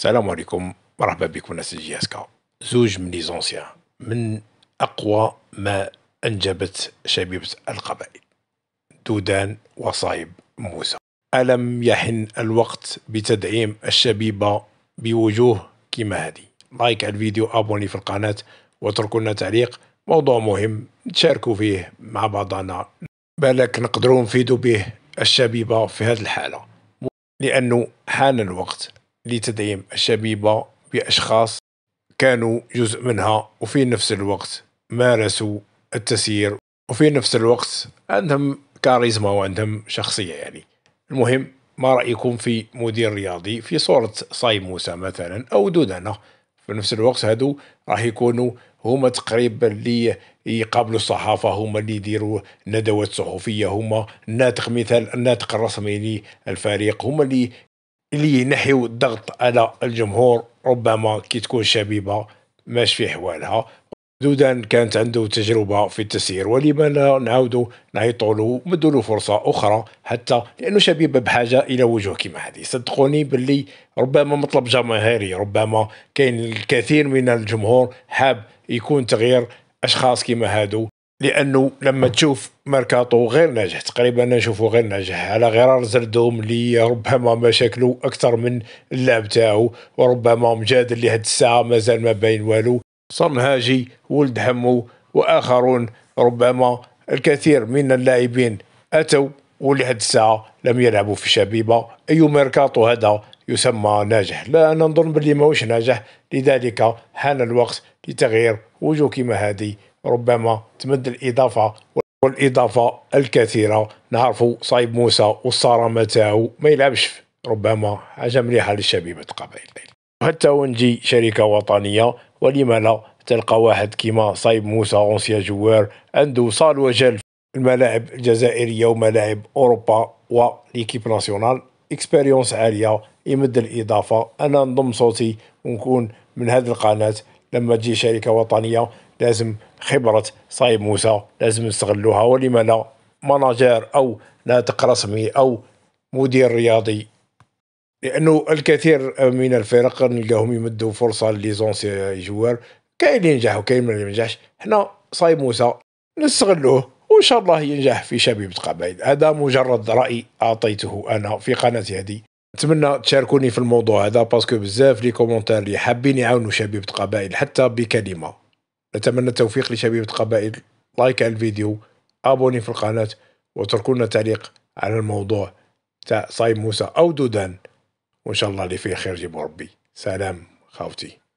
السلام عليكم مرحبا بكم ناس جي زوج من لي من اقوى ما انجبت شبيبه القبائل دودان وصايب موسى الم يحن الوقت بتدعيم الشبيبه بوجوه كما هذه لايك على الفيديو ابوني في القناه واتركوا لنا تعليق موضوع مهم نتشاركوا فيه مع بعضنا بالك نقدروا نفيدوا به الشبيبه في هذه الحاله لانه حان الوقت لتدعيم الشبيبة بأشخاص كانوا جزء منها وفي نفس الوقت مارسوا التسيير وفي نفس الوقت عندهم كاريزما وعندهم شخصية يعني المهم ما رأيكم في مدير رياضي في صورة صاي موسى مثلا أو دودانا في نفس الوقت هادو راح يكونوا هما تقريبا اللي يقابلوا الصحافة هما اللي يديروا ندوات صحفية هما الناطق مثال الناطق الرسمي للفريق هما اللي اللي ينحيوا الضغط على الجمهور ربما كي تكون شبيبه ماش في حوالها دودان كانت عنده تجربه في التسيير ولما لا نعاودوا نعيطوا له وندوا له فرصه اخرى حتى لانه شبيبه بحاجه الى وجوه كيما هذه صدقوني باللي ربما مطلب جماهيري ربما كاين الكثير من الجمهور حاب يكون تغيير اشخاص كيما هادو لانه لما تشوف ماركاتو غير ناجح تقريبا نشوفه غير ناجح على غرار زردهم اللي ربما مشاكله اكثر من اللعب تاعو وربما مجادل هاد الساعه مازال ما باين والو صنهاجي ولد حمو واخرون ربما الكثير من اللاعبين اتوا ولحد الساعه لم يلعبوا في شبيبه اي ميركاتو هذا يسمى ناجح لا انا نظن باللي ماهوش ناجح لذلك حان الوقت لتغيير وجوه كما هذه ربما تمد الإضافة والإضافة الكثيرة نعرفوا صايب موسى والصارمة تاعو ما يلعبش ربما حاجة مليحة للشبيبة قبائل حتى ونجي شركة وطنية ولما لا تلقى واحد كيما صايب موسى اونسيا جوار عنده صال وجل الملاعب الجزائرية وملاعب أوروبا وليكيب ناسيونال اكسبيريونس عالية يمد الإضافة أنا نضم صوتي ونكون من هذه القناة لما تجي شركة وطنية لازم خبرة صايب موسى لازم نستغلوها ولما لا مناجر أو ناطق رسمي أو مدير رياضي لأنه الكثير من الفرق نلقاهم يمدوا فرصة ليزونسي جوار كاين اللي ينجح وكاين اللي ما ينجحش حنا صايب موسى نستغلوه وان شاء الله ينجح في شبيبة قبائل هذا مجرد راي اعطيته انا في قناتي هذه نتمنى تشاركوني في الموضوع هذا باسكو بزاف لي كومونتير اللي حابين يعاونوا شبيبة قبائل حتى بكلمه نتمنى التوفيق لشبيبة قبائل لايك على الفيديو ابوني في القناة وتركونا تعليق على الموضوع تاع صايم موسى أو دودان وإن شاء الله اللي فيه خير جيبوا ربي سلام خاوتي